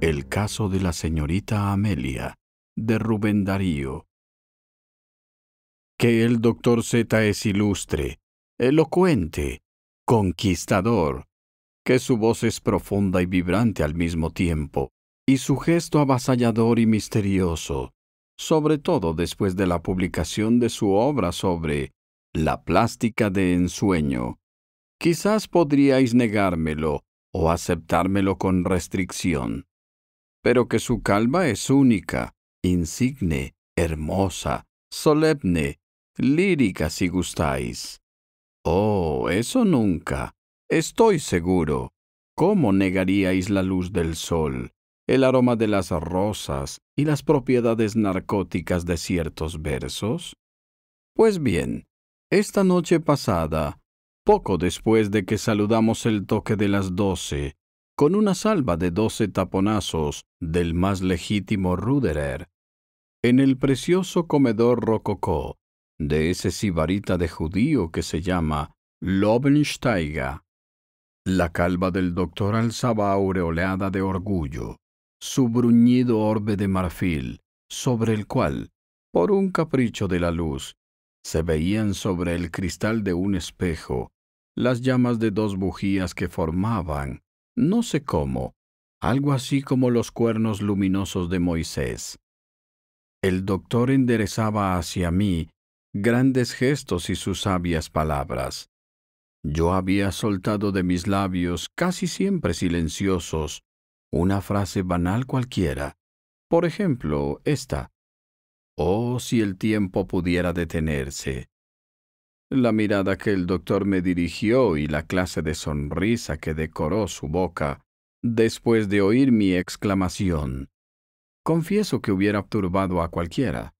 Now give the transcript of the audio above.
El caso de la señorita Amelia, de Rubén Darío. Que el doctor Z es ilustre, elocuente, conquistador, que su voz es profunda y vibrante al mismo tiempo, y su gesto avasallador y misterioso, sobre todo después de la publicación de su obra sobre la plástica de ensueño. Quizás podríais negármelo o aceptármelo con restricción pero que su calma es única, insigne, hermosa, solemne, lírica si gustáis. Oh, eso nunca. Estoy seguro. ¿Cómo negaríais la luz del sol, el aroma de las rosas y las propiedades narcóticas de ciertos versos? Pues bien, esta noche pasada, poco después de que saludamos el toque de las doce, con una salva de doce taponazos del más legítimo Ruderer, en el precioso comedor rococó de ese sibarita de judío que se llama Lobensteiga. La calva del doctor alzaba aureoleada de orgullo, su bruñido orbe de marfil, sobre el cual, por un capricho de la luz, se veían sobre el cristal de un espejo las llamas de dos bujías que formaban, no sé cómo, algo así como los cuernos luminosos de Moisés. El doctor enderezaba hacia mí grandes gestos y sus sabias palabras. Yo había soltado de mis labios, casi siempre silenciosos, una frase banal cualquiera. Por ejemplo, esta. Oh, si el tiempo pudiera detenerse. La mirada que el doctor me dirigió y la clase de sonrisa que decoró su boca después de oír mi exclamación. Confieso que hubiera turbado a cualquiera.